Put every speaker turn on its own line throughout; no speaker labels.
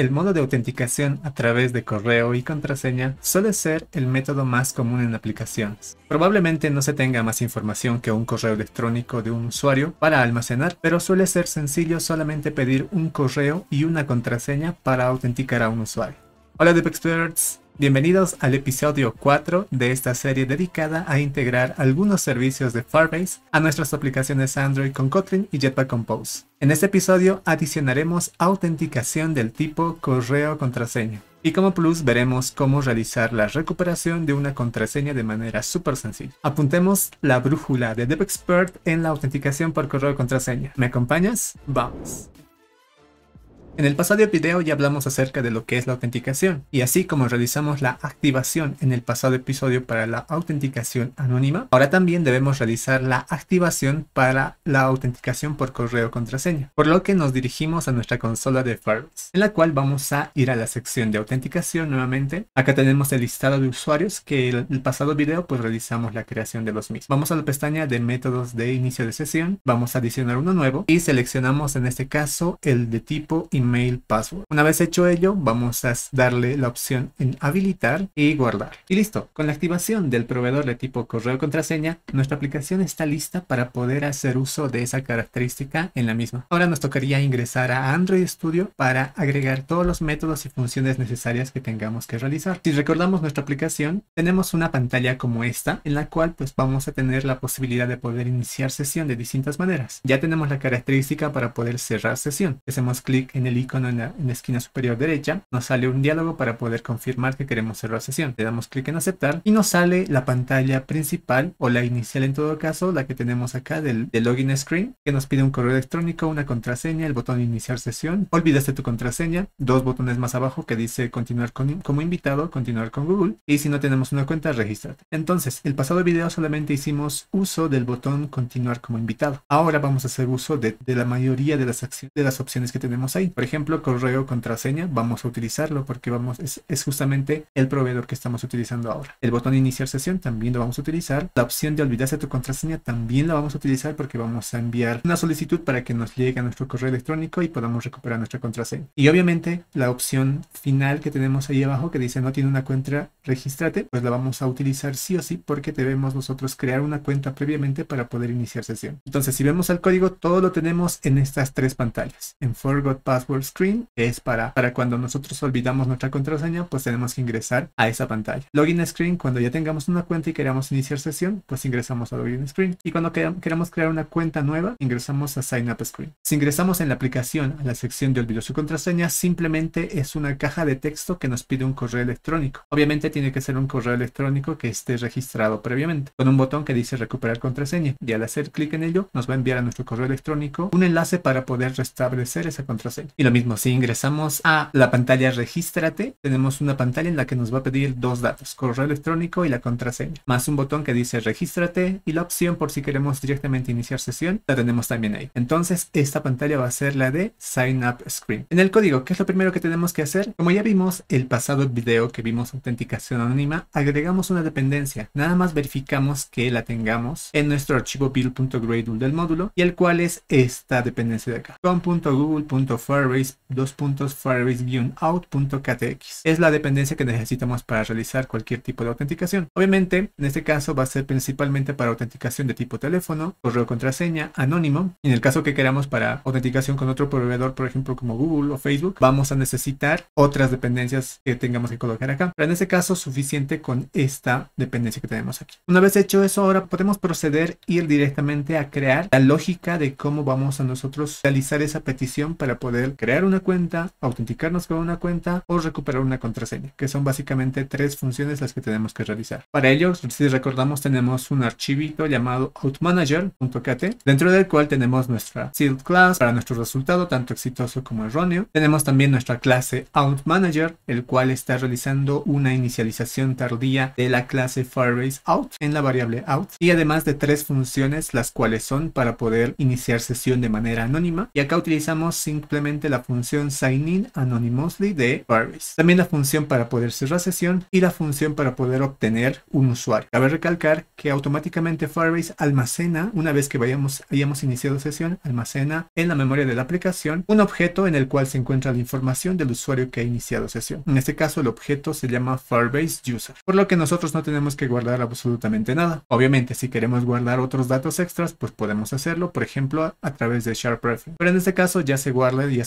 El modo de autenticación a través de correo y contraseña suele ser el método más común en aplicaciones. Probablemente no se tenga más información que un correo electrónico de un usuario para almacenar, pero suele ser sencillo solamente pedir un correo y una contraseña para autenticar a un usuario. Hola DevExperts, Bienvenidos al episodio 4 de esta serie dedicada a integrar algunos servicios de Firebase a nuestras aplicaciones Android con Kotlin y Jetpack Compose. En este episodio adicionaremos autenticación del tipo correo-contraseña. Y como plus veremos cómo realizar la recuperación de una contraseña de manera súper sencilla. Apuntemos la brújula de DevExpert en la autenticación por correo contraseña. ¿Me acompañas? Vamos. En el pasado video ya hablamos acerca de lo que es la autenticación y así como realizamos la activación en el pasado episodio para la autenticación anónima, ahora también debemos realizar la activación para la autenticación por correo contraseña, por lo que nos dirigimos a nuestra consola de Firebase, en la cual vamos a ir a la sección de autenticación nuevamente. Acá tenemos el listado de usuarios que en el pasado video pues realizamos la creación de los mismos. Vamos a la pestaña de métodos de inicio de sesión, vamos a adicionar uno nuevo y seleccionamos en este caso el de tipo email password. Una vez hecho ello, vamos a darle la opción en habilitar y guardar. Y listo, con la activación del proveedor de tipo correo contraseña, nuestra aplicación está lista para poder hacer uso de esa característica en la misma. Ahora nos tocaría ingresar a Android Studio para agregar todos los métodos y funciones necesarias que tengamos que realizar. Si recordamos nuestra aplicación, tenemos una pantalla como esta, en la cual pues vamos a tener la posibilidad de poder iniciar sesión de distintas maneras. Ya tenemos la característica para poder cerrar sesión. Hacemos clic en el icono en la, esquina superior derecha, nos sale un diálogo para poder confirmar que queremos cerrar sesión. Le damos clic en aceptar y nos sale la pantalla principal o la inicial en todo caso, la que tenemos acá del, login screen, que nos pide un correo electrónico, una contraseña, el botón iniciar sesión, olvidaste tu contraseña, dos botones más abajo que dice continuar como invitado, continuar con Google y si no tenemos una cuenta, regístrate. Entonces, el pasado video solamente hicimos uso del botón continuar como invitado. Ahora vamos a hacer uso de, la mayoría de las, acciones, de las opciones que tenemos ahí. Por ejemplo, correo, contraseña, vamos a utilizarlo porque vamos, es, justamente el proveedor que estamos utilizando ahora. El botón iniciar sesión también lo vamos a utilizar. La opción de olvidarse tu contraseña también la vamos a utilizar porque vamos a enviar una solicitud para que nos llegue a nuestro correo electrónico y podamos recuperar nuestra contraseña. Y obviamente la opción final que tenemos ahí abajo que dice no tiene una cuenta regístrate, pues la vamos a utilizar sí o sí porque debemos nosotros crear una cuenta previamente para poder iniciar sesión. Entonces, si vemos el código, todo lo tenemos en estas tres pantallas. En Forgot Password Screen, es para, para cuando nosotros olvidamos nuestra contraseña, pues tenemos que ingresar a esa pantalla. Login Screen, cuando ya tengamos una cuenta y queremos iniciar sesión, pues ingresamos a Login Screen. Y cuando queramos crear una cuenta nueva, ingresamos a Sign Up Screen. Si ingresamos en la aplicación a la sección de olvidó su contraseña, simplemente es una caja de texto que nos pide un correo electrónico. Obviamente tiene que ser un correo electrónico que esté registrado previamente, con un botón que dice recuperar contraseña. Y al hacer clic en ello, nos va a enviar a nuestro correo electrónico un enlace para poder restablecer esa contraseña. Y lo mismo, si ingresamos a la pantalla regístrate, tenemos una pantalla en la que nos va a pedir dos datos, correo electrónico y la contraseña, más un botón que dice regístrate y la opción por si queremos directamente iniciar sesión, la tenemos también ahí. Entonces, esta pantalla va a ser la de Sign Up Screen. En el código, ¿qué es lo primero que tenemos que hacer? Como ya vimos el pasado video que vimos auténtica anónima, agregamos una dependencia. Nada más verificamos que la tengamos en nuestro archivo build.gradle del módulo y el cual es esta dependencia de acá. com.google.firebase dos outktx Es la dependencia que necesitamos para realizar cualquier tipo de autenticación. Obviamente, en este caso va a ser principalmente para autenticación de tipo teléfono, correo contraseña, anónimo. En el caso que queramos para autenticación con otro proveedor, por ejemplo, como Google o Facebook, vamos a necesitar otras dependencias que tengamos que colocar acá. Pero en este caso suficiente con esta dependencia que tenemos aquí. Una vez hecho eso, ahora podemos proceder ir directamente a crear la lógica de cómo vamos a nosotros realizar esa petición para poder crear una cuenta, autenticarnos con una cuenta o recuperar una contraseña, que son básicamente tres funciones las que tenemos que realizar. Para ello, si recordamos, tenemos un archivito llamado outmanager.kt, dentro del cual tenemos nuestra sealed class para nuestro resultado, tanto exitoso como erróneo. Tenemos también nuestra clase outmanager, el cual está realizando una iniciativa inicialización tardía de la clase Firebase out en la variable out y además de tres funciones las cuales son para poder iniciar sesión de manera anónima y acá utilizamos simplemente la función sign in anonymously de Firebase. También la función para poder cerrar sesión y la función para poder obtener un usuario. Cabe recalcar que automáticamente Firebase almacena una vez que vayamos hayamos iniciado sesión almacena en la memoria de la aplicación un objeto en el cual se encuentra la información del usuario que ha iniciado sesión. En este caso el objeto se llama Firebase Firebase User, por lo que nosotros no tenemos que guardar absolutamente nada. Obviamente, si queremos guardar otros datos extras, pues podemos hacerlo, por ejemplo, a, través de Sharp Pero en este caso ya se guarda y ya,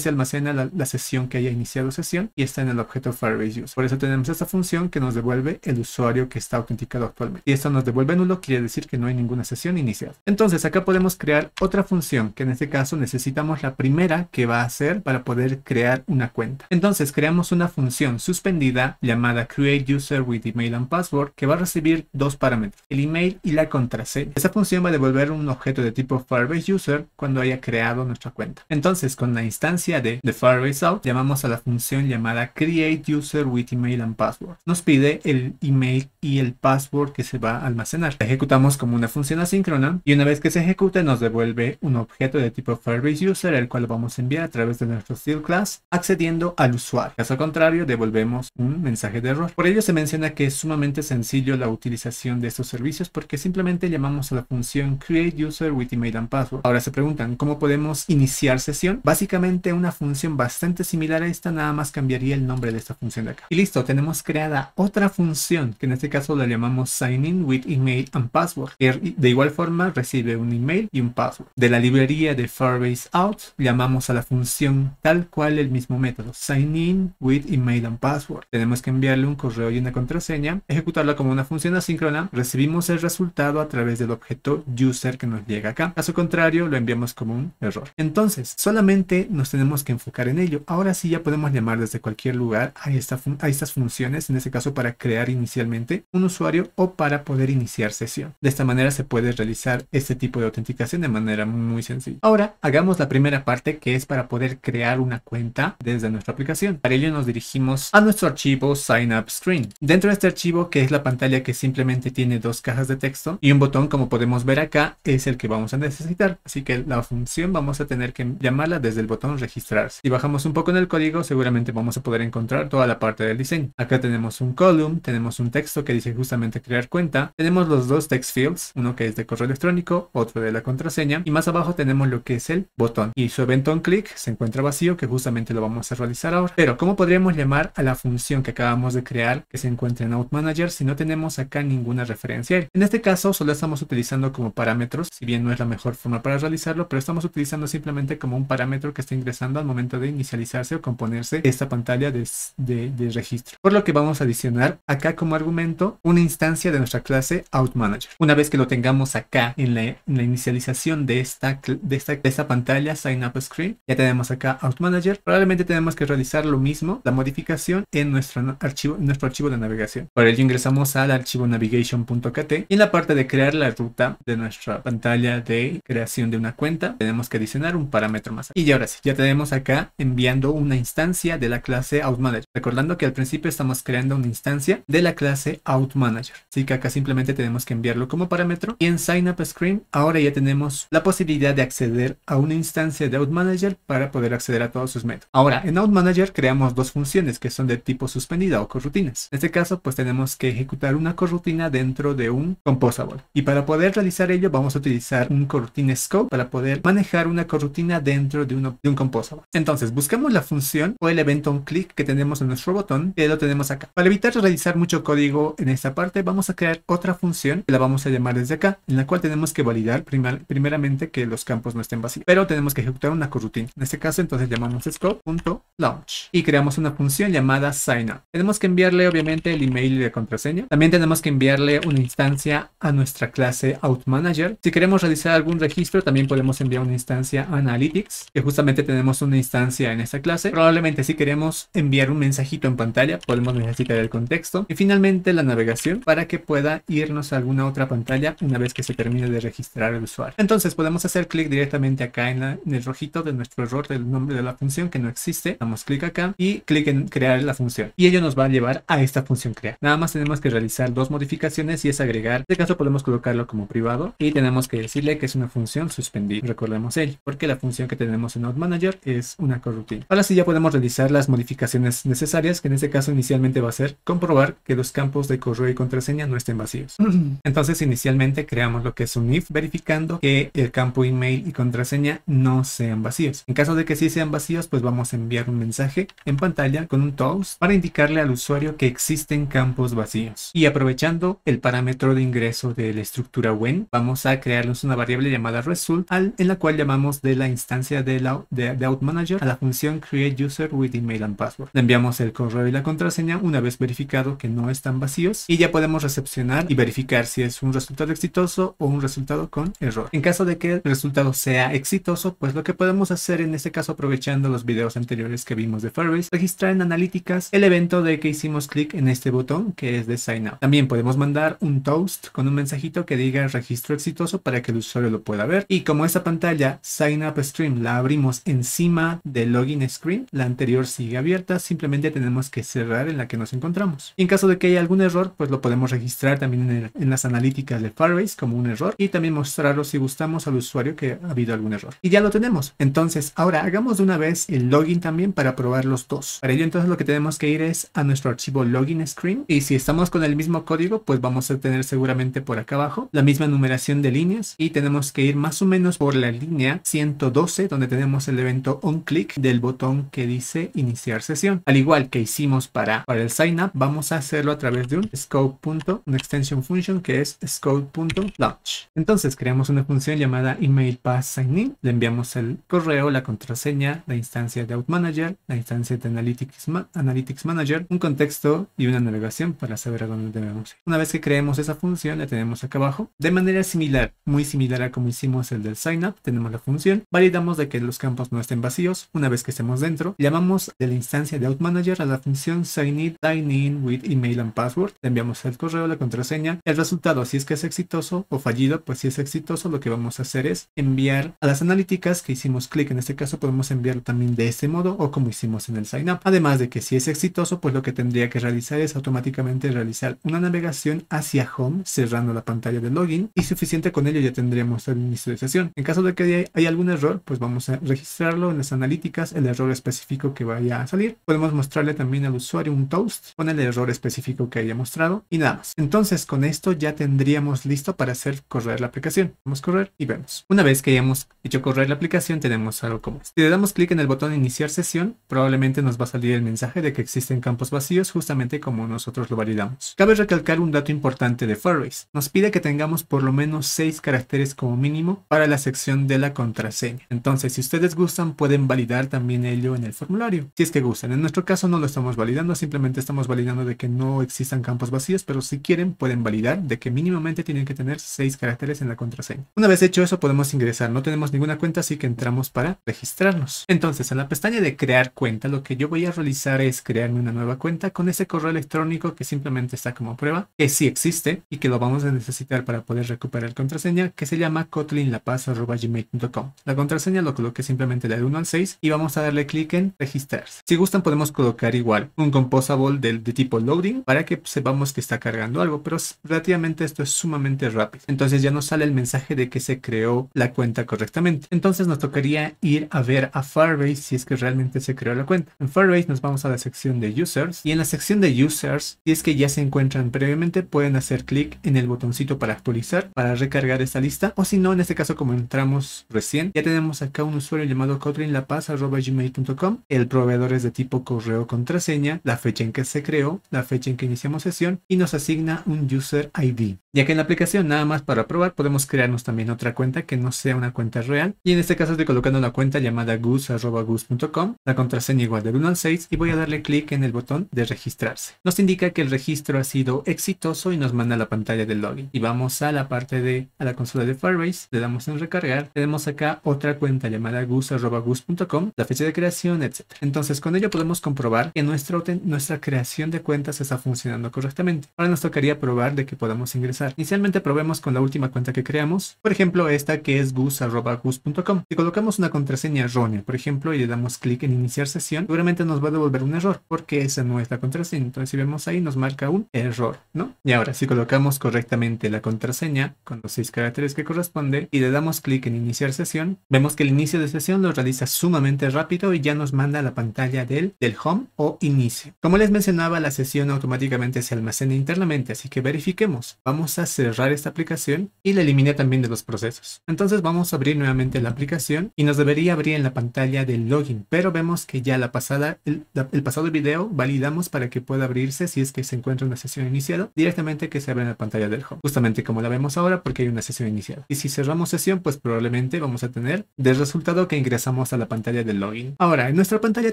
se, almacena la, sesión que haya iniciado sesión y está en el objeto Firebase User. Por eso tenemos esta función que nos devuelve el usuario que está autenticado actualmente. Y esto nos devuelve nulo, quiere decir que no hay ninguna sesión iniciada. Entonces, acá podemos crear otra función, que en este caso necesitamos la primera que va a hacer para poder crear una cuenta. Entonces, creamos una función suspendida llamada create user with email and password que va a recibir dos parámetros, el email y la contraseña. Esta función va a devolver un objeto de tipo Firebase user cuando haya creado nuestra cuenta. Entonces, con la instancia de, the Firebase out, llamamos a la función llamada create user with email and password. Nos pide el email y el password que se va a almacenar. ejecutamos como una función asíncrona y una vez que se ejecute nos devuelve un objeto de tipo Firebase user el cual lo vamos a enviar a través de nuestro Steel class accediendo al usuario. Caso contrario, devolvemos un mensaje error. Por ello se menciona que es sumamente sencillo la utilización de estos servicios porque simplemente llamamos a la función create user with email and password. Ahora se preguntan, ¿cómo podemos iniciar sesión? Básicamente una función bastante similar a esta, nada más cambiaría el nombre de esta función de acá. Y listo, tenemos creada otra función que en este caso la llamamos sign in with email and password. de igual forma recibe un email y un password. De la librería de Firebase out llamamos a la función tal cual el mismo método, sign in with email and password. Tenemos que enviar un correo y una contraseña, ejecutarla como una función asíncrona, recibimos el resultado a través del objeto user que nos llega acá. Caso contrario, lo enviamos como un error. Entonces, solamente nos tenemos que enfocar en ello. Ahora sí ya podemos llamar desde cualquier lugar a, esta a estas funciones, en este caso para crear inicialmente un usuario o para poder iniciar sesión. De esta manera se puede realizar este tipo de autenticación de manera muy sencilla. Ahora, hagamos la primera parte que es para poder crear una cuenta desde nuestra aplicación. Para ello nos dirigimos a nuestro archivo site Up Screen. Dentro de este archivo, que es la pantalla que simplemente tiene dos cajas de texto y un botón, como podemos ver acá, es el que vamos a necesitar. Así que la función vamos a tener que llamarla desde el botón registrarse. Si bajamos un poco en el código, seguramente vamos a poder encontrar toda la parte del diseño. Acá tenemos un column, tenemos un texto que dice justamente crear cuenta, tenemos los dos text fields, uno que es de correo electrónico, otro de la contraseña, y más abajo tenemos lo que es el botón. Y su evento on click se encuentra vacío, que justamente lo vamos a realizar ahora. Pero, ¿cómo podríamos llamar a la función que acabamos de crear que se encuentre en OutManager si no tenemos acá ninguna referencia. En este caso solo estamos utilizando como parámetros, si bien no es la mejor forma para realizarlo, pero estamos utilizando simplemente como un parámetro que está ingresando al momento de inicializarse o componerse esta pantalla de, de, registro. Por lo que vamos a adicionar acá como argumento una instancia de nuestra clase OutManager. Una vez que lo tengamos acá en la, inicialización de esta, de, esta, de esta pantalla Sign Up Screen, ya tenemos acá OutManager. Probablemente tenemos que realizar lo mismo, la modificación en nuestra archivo, nuestro archivo de navegación. Para ello ingresamos al archivo navigation.kt y en la parte de crear la ruta de nuestra pantalla de creación de una cuenta tenemos que adicionar un parámetro más. Y ahora sí, ya tenemos acá enviando una instancia de la clase OutManager. Recordando que al principio estamos creando una instancia de la clase OutManager. Así que acá simplemente tenemos que enviarlo como parámetro y en signup Screen ahora ya tenemos la posibilidad de acceder a una instancia de OutManager para poder acceder a todos sus métodos. Ahora, en OutManager creamos dos funciones que son de tipo suspendido o corrutinas. En este caso, pues tenemos que ejecutar una corrutina dentro de un composable. Y para poder realizar ello, vamos a utilizar un coroutine scope para poder manejar una corrutina dentro de, uno, de un composable. Entonces, buscamos la función o el evento on click que tenemos en nuestro botón, que lo tenemos acá. Para evitar realizar mucho código en esta parte, vamos a crear otra función que la vamos a llamar desde acá, en la cual tenemos que validar primeramente que los campos no estén vacíos. Pero tenemos que ejecutar una corrutina. En este caso, entonces llamamos scope.launch y creamos una función llamada sign up. Tenemos que enviarle obviamente el email y la contraseña. También tenemos que enviarle una instancia a nuestra clase OutManager. Si queremos realizar algún registro, también podemos enviar una instancia a Analytics, que justamente tenemos una instancia en esta clase. Probablemente si queremos enviar un mensajito en pantalla, podemos necesitar el contexto. Y finalmente la navegación para que pueda irnos a alguna otra pantalla una vez que se termine de registrar el usuario. Entonces podemos hacer clic directamente acá en, el rojito de nuestro error del nombre de la función que no existe. Damos clic acá y clic en crear la función. Y ello nos va a llevar a esta función crear. Nada más tenemos que realizar dos modificaciones y es agregar. En este caso podemos colocarlo como privado y tenemos que decirle que es una función suspendida. Recordemos el, porque la función que tenemos en Manager es una corrutina. Ahora sí ya podemos realizar las modificaciones necesarias, que en este caso inicialmente va a ser comprobar que los campos de correo y contraseña no estén vacíos. Entonces inicialmente creamos lo que es un if verificando que el campo email y contraseña no sean vacíos. En caso de que sí sean vacíos, pues vamos a enviar un mensaje en pantalla con un toast para indicarle a usuario que existen campos vacíos. Y aprovechando el parámetro de ingreso de la estructura when, vamos a crearnos una variable llamada result, al, en la cual llamamos de la instancia de, la, out manager a la función user with email and password. Le enviamos el correo y la contraseña una vez verificado que no están vacíos y ya podemos recepcionar y verificar si es un resultado exitoso o un resultado con error. En caso de que el resultado sea exitoso, pues lo que podemos hacer en este caso aprovechando los videos anteriores que vimos de Firebase, registrar en analíticas el evento de que hicimos clic en este botón que es de Sign Up. También podemos mandar un toast con un mensajito que diga registro exitoso para que el usuario lo pueda ver. Y como esta pantalla Sign Up Stream la abrimos encima del login screen, la anterior sigue abierta, simplemente tenemos que cerrar en la que nos encontramos. en caso de que haya algún error, pues lo podemos registrar también en, en las analíticas de Firebase como un error y también mostrarlo si gustamos al usuario que ha habido algún error. Y ya lo tenemos. Entonces, ahora hagamos de una vez el login también para probar los dos. Para ello entonces lo que tenemos que ir es a nuestro archivo login screen y si estamos con el mismo código pues vamos a tener seguramente por acá abajo la misma numeración de líneas y tenemos que ir más o menos por la línea 112 donde tenemos el evento on click del botón que dice iniciar sesión al igual que hicimos para, para el sign up vamos a hacerlo a través de un scope punto extension function que es scope.launch entonces creamos una función llamada email pass sign in le enviamos el correo la contraseña la instancia de out manager la instancia de analytics, analytics manager un contexto y una navegación para saber a dónde debemos ir. Una vez que creemos esa función, la tenemos acá abajo. De manera similar, muy similar a como hicimos el del sign up tenemos la función, validamos de que los campos no estén vacíos. Una vez que estemos dentro, llamamos de la instancia de OutManager a la función signin, in with email and password. enviamos el correo, la contraseña. El resultado, si es que es exitoso o fallido, pues si es exitoso, lo que vamos a hacer es enviar a las analíticas que hicimos clic. En este caso podemos enviarlo también de este modo o como hicimos en el sign up Además de que si es exitoso, pues lo que tendría que realizar es automáticamente realizar una navegación hacia Home cerrando la pantalla de login y suficiente con ello ya tendríamos el inicio de sesión En caso de que haya algún error, pues vamos a registrarlo en las analíticas, el error específico que vaya a salir. Podemos mostrarle también al usuario un toast con el error específico que haya mostrado y nada más. Entonces con esto ya tendríamos listo para hacer correr la aplicación. Vamos a correr y vemos. Una vez que hayamos hecho correr la aplicación tenemos algo como Si le damos clic en el botón iniciar sesión, probablemente nos va a salir el mensaje de que existen campos vacíos justamente como nosotros lo validamos. Cabe recalcar un dato importante de Firebase. Nos pide que tengamos por lo menos seis caracteres como mínimo para la sección de la contraseña. Entonces, si ustedes gustan, pueden validar también ello en el formulario, si es que gustan. En nuestro caso no lo estamos validando, simplemente estamos validando de que no existan campos vacíos, pero si quieren pueden validar de que mínimamente tienen que tener seis caracteres en la contraseña. Una vez hecho eso, podemos ingresar. No tenemos ninguna cuenta, así que entramos para registrarnos. Entonces, en la pestaña de crear cuenta, lo que yo voy a realizar es crearme una nueva cuenta con ese correo electrónico que simplemente está como prueba, que sí existe y que lo vamos a necesitar para poder recuperar contraseña, que se llama kotlinlapaz.gmail.com. La contraseña lo coloqué simplemente de 1 al 6 y vamos a darle clic en registrarse. Si gustan podemos colocar igual un composable del, de tipo loading para que sepamos que está cargando algo, pero relativamente esto es sumamente rápido. Entonces ya nos sale el mensaje de que se creó la cuenta correctamente. Entonces nos tocaría ir a ver a Firebase si es que realmente se creó la cuenta. En Firebase nos vamos a la sección de User y en la sección de Users, si es que ya se encuentran previamente, pueden hacer clic en el botoncito para actualizar, para recargar esta lista, o si no, en este caso como entramos recién, ya tenemos acá un usuario llamado kotlinlapaz.gmail.com el proveedor es de tipo correo contraseña, la fecha en que se creó, la fecha en que iniciamos sesión y nos asigna un User ID. Ya que en la aplicación, nada más para probar, podemos crearnos también otra cuenta que no sea una cuenta real, y en este caso estoy colocando una cuenta llamada goose.goose.com, la contraseña igual del 1 al 6, y voy a darle clic en el botón de registrarse. Nos indica que el registro ha sido exitoso y nos manda la pantalla del login. Y vamos a la parte de a la consola de Firebase, le damos en recargar, tenemos acá otra cuenta llamada gus.gus.com, la fecha de creación, etc. Entonces con ello podemos comprobar que nuestro, nuestra creación de cuentas está funcionando correctamente. Ahora nos tocaría probar de que podamos ingresar. Inicialmente probemos con la última cuenta que creamos, por ejemplo esta que es gus.gus.com. Si colocamos una contraseña errónea, por ejemplo, y le damos clic en iniciar sesión, seguramente nos va a devolver un error porque esa no contraseña. Entonces, si vemos ahí, nos marca un error, ¿no? Y ahora, si colocamos correctamente la contraseña con los seis caracteres que corresponde y le damos clic en iniciar sesión, vemos que el inicio de sesión lo realiza sumamente rápido y ya nos manda a la pantalla del, del home o inicio. Como les mencionaba, la sesión automáticamente se almacena internamente, así que verifiquemos. Vamos a cerrar esta aplicación y la elimina también de los procesos. Entonces vamos a abrir nuevamente la aplicación y nos debería abrir en la pantalla del login, pero vemos que ya la pasada, el, pasado video valía damos para que pueda abrirse si es que se encuentra una sesión iniciada, directamente que se abre en la pantalla del home, justamente como la vemos ahora porque hay una sesión iniciada. Y si cerramos sesión, pues probablemente vamos a tener del resultado que ingresamos a la pantalla del login. Ahora, en nuestra pantalla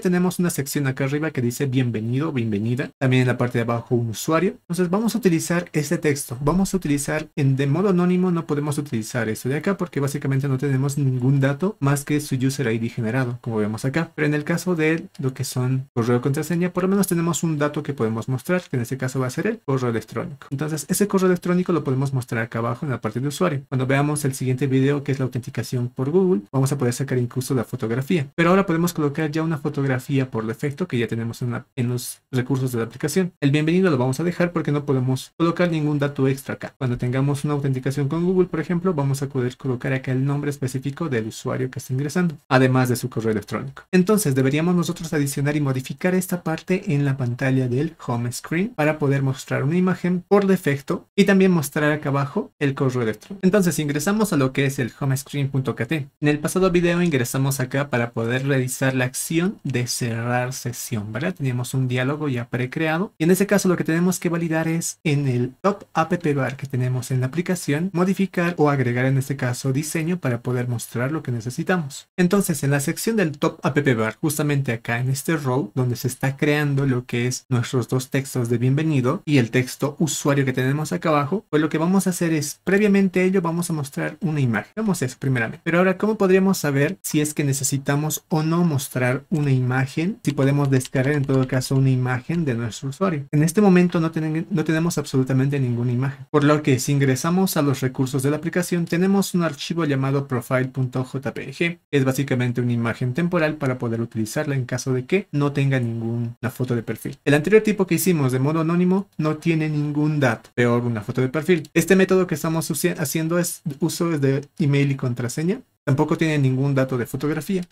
tenemos una sección acá arriba que dice bienvenido, bienvenida. También en la parte de abajo un usuario. Entonces vamos a utilizar este texto. Vamos a utilizar en de modo anónimo, no podemos utilizar eso de acá porque básicamente no tenemos ningún dato más que su user ID generado, como vemos acá. Pero en el caso de lo que son correo contraseña, por lo menos tenemos un dato que podemos mostrar, que en este caso va a ser el correo electrónico. Entonces, ese correo electrónico lo podemos mostrar acá abajo en la parte de usuario. Cuando veamos el siguiente video, que es la autenticación por Google, vamos a poder sacar incluso la fotografía. Pero ahora podemos colocar ya una fotografía por defecto que ya tenemos en, en los recursos de la aplicación. El bienvenido lo vamos a dejar porque no podemos colocar ningún dato extra acá. Cuando tengamos una autenticación con Google, por ejemplo, vamos a poder colocar acá el nombre específico del usuario que está ingresando, además de su correo electrónico. Entonces, deberíamos nosotros adicionar y modificar esta parte en en la pantalla del home screen para poder mostrar una imagen por defecto y también mostrar acá abajo el correo electrónico. Entonces ingresamos a lo que es el homescreen.kt. En el pasado video ingresamos acá para poder realizar la acción de cerrar sesión, ¿verdad? Teníamos un diálogo ya precreado y en ese caso lo que tenemos que validar es en el top app bar que tenemos en la aplicación, modificar o agregar en este caso diseño para poder mostrar lo que necesitamos. Entonces en la sección del top app bar, justamente acá en este row donde se está creando lo que es nuestros dos textos de bienvenido y el texto usuario que tenemos acá abajo, pues lo que vamos a hacer es, previamente a ello, vamos a mostrar una imagen. Vamos a eso primeramente. Pero ahora, ¿cómo podríamos saber si es que necesitamos o no mostrar una imagen? Si podemos descargar en todo caso una imagen de nuestro usuario. En este momento no, no tenemos absolutamente ninguna imagen. Por lo que si ingresamos a los recursos de la aplicación, tenemos un archivo llamado profile.jpg. Es básicamente una imagen temporal para poder utilizarla en caso de que no tenga ninguna foto de perfil. El anterior tipo que hicimos de modo anónimo no tiene ningún dato, peor una foto de perfil. Este método que estamos haciendo es uso de email y contraseña. Tampoco tiene ningún dato de fotografía.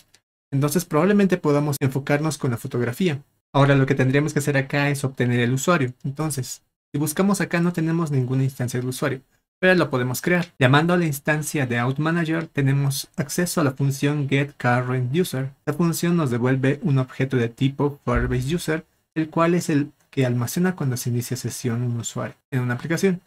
Entonces probablemente podamos enfocarnos con la fotografía. Ahora lo que tendríamos que hacer acá es obtener el usuario. Entonces, si buscamos acá no tenemos ninguna instancia del usuario, pero lo podemos crear. Llamando a la instancia de OutManager tenemos acceso a la función getCurrentUser. La función nos devuelve un objeto de tipo FirebaseUser el cual es el que almacena cuando se inicia sesión un usuario en una aplicación.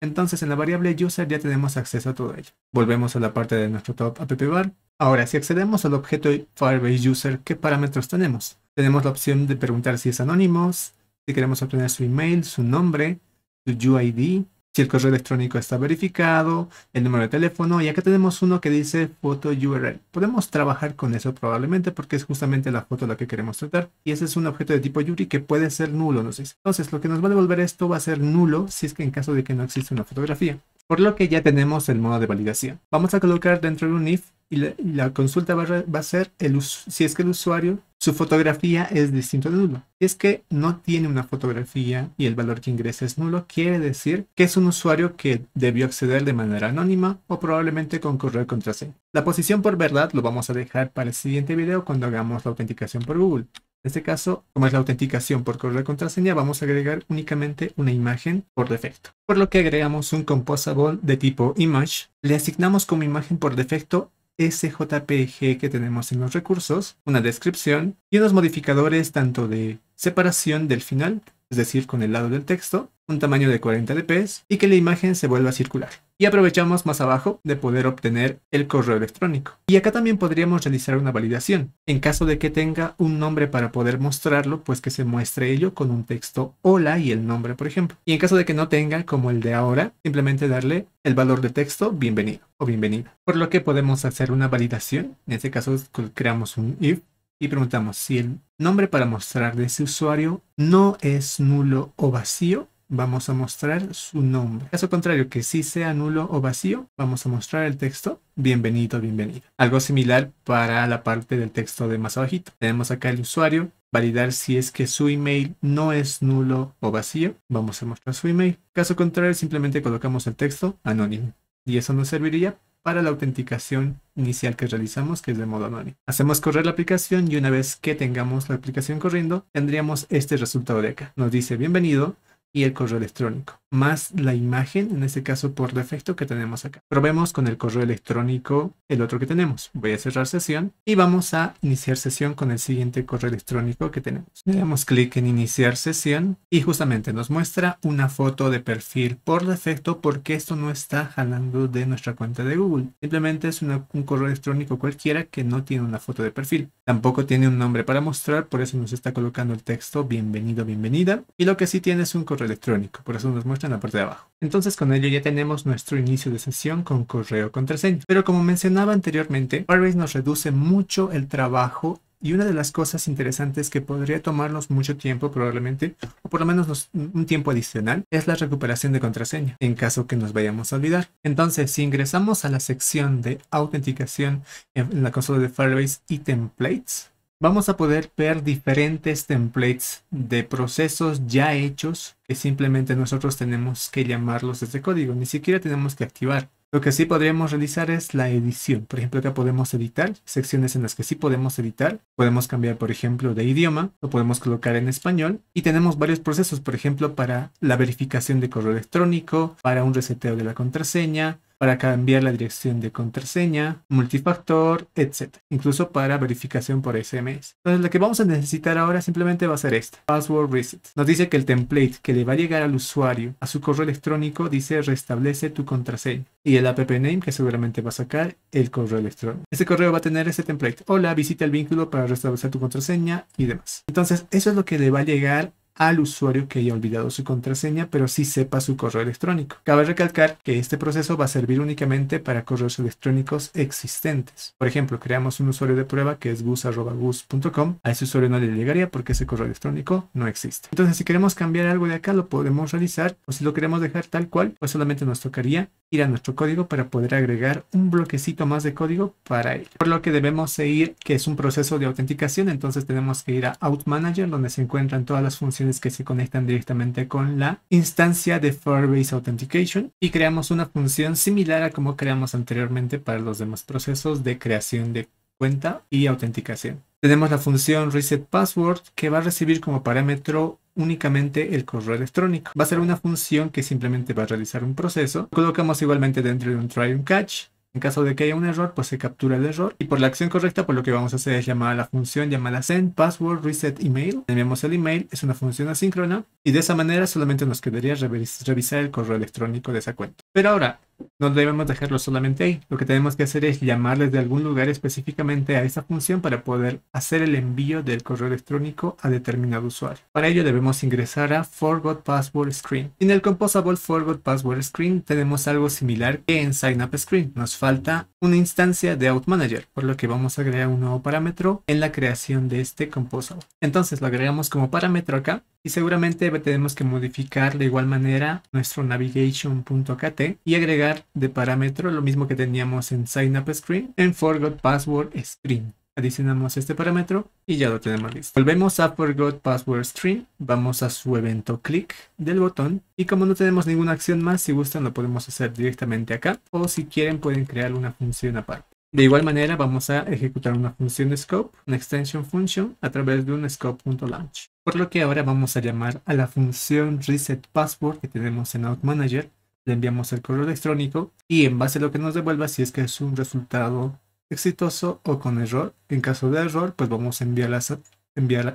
Entonces en la variable user ya tenemos acceso a todo ello. Volvemos a la parte de nuestro top bar. Ahora, si accedemos al objeto Firebase user, ¿qué parámetros tenemos? Tenemos la opción de preguntar si es anónimo, si queremos obtener su email, su nombre, su UID, si el correo electrónico está verificado, el número de teléfono y acá tenemos uno que dice foto URL. Podemos trabajar con eso probablemente porque es justamente la foto la que queremos tratar y ese es un objeto de tipo Yuri que puede ser nulo, no sé Entonces lo que nos va a devolver esto va a ser nulo si es que en caso de que no existe una fotografía por lo que ya tenemos el modo de validación. Vamos a colocar dentro de un if y la, consulta va, a ser el, si es que el usuario, su fotografía es distinto de nulo. Si es que no tiene una fotografía y el valor que ingresa es nulo, quiere decir que es un usuario que debió acceder de manera anónima o probablemente con correo contraseña. La posición por verdad lo vamos a dejar para el siguiente video cuando hagamos la autenticación por Google. En este caso, como es la autenticación por correo de contraseña, vamos a agregar únicamente una imagen por defecto. Por lo que agregamos un composable de tipo image, le asignamos como imagen por defecto ese JPG que tenemos en los recursos, una descripción y unos modificadores tanto de separación del final es decir, con el lado del texto, un tamaño de 40 dps y que la imagen se vuelva circular. Y aprovechamos más abajo de poder obtener el correo electrónico. Y acá también podríamos realizar una validación. En caso de que tenga un nombre para poder mostrarlo, pues que se muestre ello con un texto hola y el nombre, por ejemplo. Y en caso de que no tenga, como el de ahora, simplemente darle el valor de texto bienvenido o bienvenida. Por lo que podemos hacer una validación. En este caso creamos un if y preguntamos si el nombre para mostrar de ese usuario no es nulo o vacío, vamos a mostrar su nombre. caso contrario, que sí sea nulo o vacío, vamos a mostrar el texto bienvenido, bienvenido. Algo similar para la parte del texto de más abajito. Tenemos acá el usuario, validar si es que su email no es nulo o vacío. Vamos a mostrar su email. caso contrario, simplemente colocamos el texto anónimo. Y eso nos serviría para la autenticación inicial que realizamos, que es de modo anónimo. Hacemos correr la aplicación y una vez que tengamos la aplicación corriendo, tendríamos este resultado de acá. Nos dice bienvenido, y el correo electrónico, más la imagen, en este caso por defecto que tenemos acá. Probemos con el correo electrónico el otro que tenemos. Voy a cerrar sesión y vamos a iniciar sesión con el siguiente correo electrónico que tenemos. Le damos clic en iniciar sesión y justamente nos muestra una foto de perfil por defecto porque esto no está jalando de nuestra cuenta de Google. Simplemente es un correo electrónico cualquiera que no tiene una foto de perfil. Tampoco tiene un nombre para mostrar, por eso nos está colocando el texto bienvenido, bienvenida. Y lo que sí tiene es un correo electrónico, por eso nos muestran la parte de abajo. Entonces con ello ya tenemos nuestro inicio de sesión con correo contraseña. Pero como mencionaba anteriormente, Firebase nos reduce mucho el trabajo y una de las cosas interesantes que podría tomarnos mucho tiempo probablemente, o por lo menos un tiempo adicional, es la recuperación de contraseña, en caso que nos vayamos a olvidar. Entonces, si ingresamos a la sección de autenticación en la consola de Firebase y templates, vamos a poder ver diferentes templates de procesos ya hechos que simplemente nosotros tenemos que llamarlos desde código, ni siquiera tenemos que activar. Lo que sí podríamos realizar es la edición. Por ejemplo, acá podemos editar secciones en las que sí podemos editar. Podemos cambiar, por ejemplo, de idioma. Lo podemos colocar en español. Y tenemos varios procesos, por ejemplo, para la verificación de correo electrónico, para un reseteo de la contraseña, para cambiar la dirección de contraseña, multifactor, etc. Incluso para verificación por SMS. Entonces lo que vamos a necesitar ahora simplemente va a ser esta, password reset. Nos dice que el template que le va a llegar al usuario a su correo electrónico dice restablece tu contraseña. Y el app name que seguramente va a sacar el correo electrónico. Este correo va a tener ese template. Hola, visita el vínculo para restablecer tu contraseña y demás. Entonces eso es lo que le va a llegar al usuario que haya olvidado su contraseña, pero sí sepa su correo electrónico. Cabe recalcar que este proceso va a servir únicamente para correos electrónicos existentes. Por ejemplo, creamos un usuario de prueba que es gus.gus.com. A ese usuario no le llegaría porque ese correo electrónico no existe. Entonces, si queremos cambiar algo de acá, lo podemos realizar o si lo queremos dejar tal cual, pues solamente nos tocaría ir a nuestro código para poder agregar un bloquecito más de código para él. Por lo que debemos seguir que es un proceso de autenticación, entonces tenemos que ir a Out Manager donde se encuentran todas las funciones que se conectan directamente con la instancia de Firebase Authentication y creamos una función similar a como creamos anteriormente para los demás procesos de creación de cuenta y autenticación. Tenemos la función resetPassword que va a recibir como parámetro únicamente el correo electrónico. Va a ser una función que simplemente va a realizar un proceso. Colocamos igualmente dentro de un try and catch en caso de que haya un error, pues se captura el error. Y por la acción correcta, pues lo que vamos a hacer es llamar a la función llamada send password reset email. Enviamos el email, es una función asíncrona. Y de esa manera solamente nos quedaría revisar el correo electrónico de esa cuenta. Pero ahora, no debemos dejarlo solamente ahí. Lo que tenemos que hacer es llamar desde algún lugar específicamente a esa función para poder hacer el envío del correo electrónico a determinado usuario. Para ello debemos ingresar a Forgot Password Screen. En el Composable Forgot Password Screen tenemos algo similar que en Sign Up Screen. Nos falta una instancia de OutManager, por lo que vamos a agregar un nuevo parámetro en la creación de este Composable. Entonces lo agregamos como parámetro acá y seguramente tenemos que modificar de igual manera nuestro navigation.kt y agregar de parámetro lo mismo que teníamos en signup screen en forgot password screen. Adicionamos este parámetro y ya lo tenemos listo. Volvemos a Forgot Password screen vamos a su evento clic del botón y como no tenemos ninguna acción más, si gustan lo podemos hacer directamente acá o si quieren pueden crear una función aparte. De igual manera, vamos a ejecutar una función scope, una extension function, a través de un scope.launch. Por lo que ahora vamos a llamar a la función reset password que tenemos en OutManager, le enviamos el correo electrónico y en base a lo que nos devuelva, si es que es un resultado exitoso o con error, en caso de error, pues vamos a enviar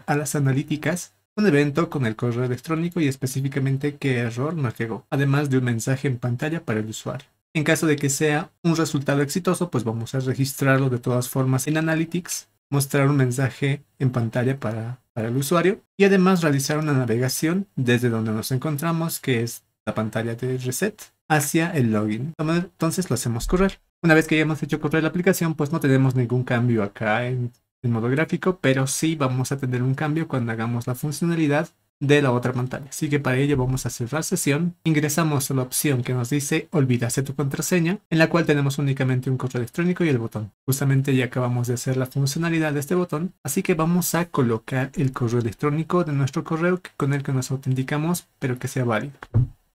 a las analíticas un evento con el correo electrónico y específicamente qué error nos llegó, además de un mensaje en pantalla para el usuario. En caso de que sea un resultado exitoso, pues vamos a registrarlo de todas formas en Analytics, mostrar un mensaje en pantalla para, el usuario y además realizar una navegación desde donde nos encontramos, que es la pantalla de reset, hacia el login. Entonces lo hacemos correr. Una vez que hayamos hecho correr la aplicación, pues no tenemos ningún cambio acá en, en, modo gráfico, pero sí vamos a tener un cambio cuando hagamos la funcionalidad de la otra pantalla. Así que para ello vamos a cerrar sesión. Ingresamos a la opción que nos dice olvidarse tu contraseña, en la cual tenemos únicamente un correo electrónico y el botón. Justamente ya acabamos de hacer la funcionalidad de este botón, así que vamos a colocar el correo electrónico de nuestro correo con el que nos autenticamos, pero que sea válido.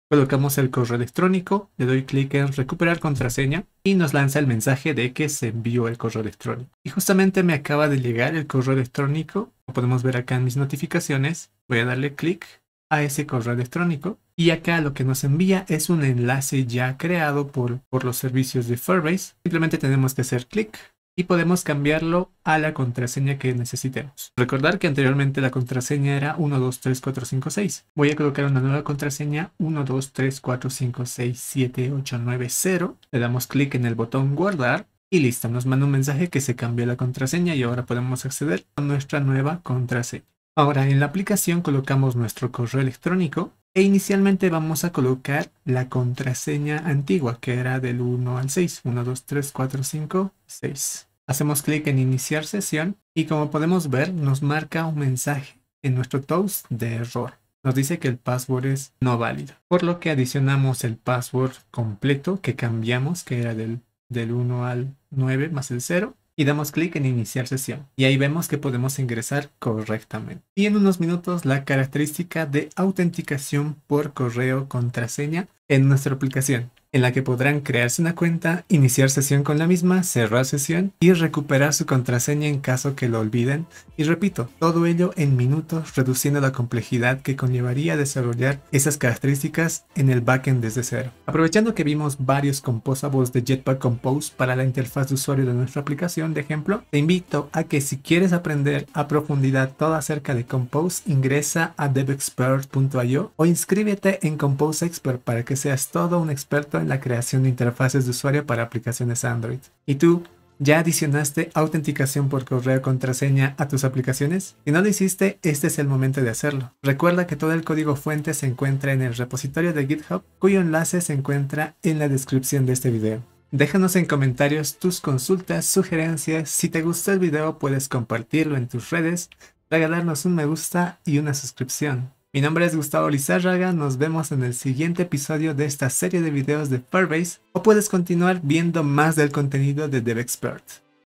Colocamos el correo electrónico, le doy clic en recuperar contraseña y nos lanza el mensaje de que se envió el correo electrónico. Y justamente me acaba de llegar el correo electrónico, como podemos ver acá en mis notificaciones, voy a darle clic a ese correo electrónico y acá lo que nos envía es un enlace ya creado por, por los servicios de Firebase. Simplemente tenemos que hacer clic y podemos cambiarlo a la contraseña que necesitemos. Recordar que anteriormente la contraseña era 123456. Voy a colocar una nueva contraseña 1234567890. Le damos clic en el botón guardar y listo, nos manda un mensaje que se cambió la contraseña y ahora podemos acceder a nuestra nueva contraseña. Ahora en la aplicación colocamos nuestro correo electrónico e inicialmente vamos a colocar la contraseña antigua, que era del 1 al 6. 1, 2, 3, 4, 5, 6. Hacemos clic en iniciar sesión y como podemos ver nos marca un mensaje en nuestro toast de error. Nos dice que el password es no válido, por lo que adicionamos el password completo que cambiamos, que era del, del 1 al 9 más el 0, y damos clic en iniciar sesión y ahí vemos que podemos ingresar correctamente. Y en unos minutos la característica de autenticación por correo contraseña en nuestra aplicación en la que podrán crearse una cuenta, iniciar sesión con la misma, cerrar sesión y recuperar su contraseña en caso que lo olviden. Y repito, todo ello en minutos, reduciendo la complejidad que conllevaría desarrollar esas características en el backend desde cero. Aprovechando que vimos varios composables de Jetpack Compose para la interfaz de usuario de nuestra aplicación, de ejemplo, te invito a que si quieres aprender a profundidad todo acerca de Compose, ingresa a devexpert.io o inscríbete en Compose Expert para que seas todo un experto la creación de interfaces de usuario para aplicaciones Android. ¿Y tú? ¿Ya adicionaste autenticación por correo contraseña a tus aplicaciones? Si no lo hiciste, este es el momento de hacerlo. Recuerda que todo el código fuente se encuentra en el repositorio de GitHub, cuyo enlace se encuentra en la descripción de este video. Déjanos en comentarios tus consultas, sugerencias, si te gustó el video puedes compartirlo en tus redes, regalarnos un me gusta y una suscripción. Mi nombre es Gustavo Lizárraga, nos vemos en el siguiente episodio de esta serie de videos de Firebase o puedes continuar viendo más del contenido de DevExpert.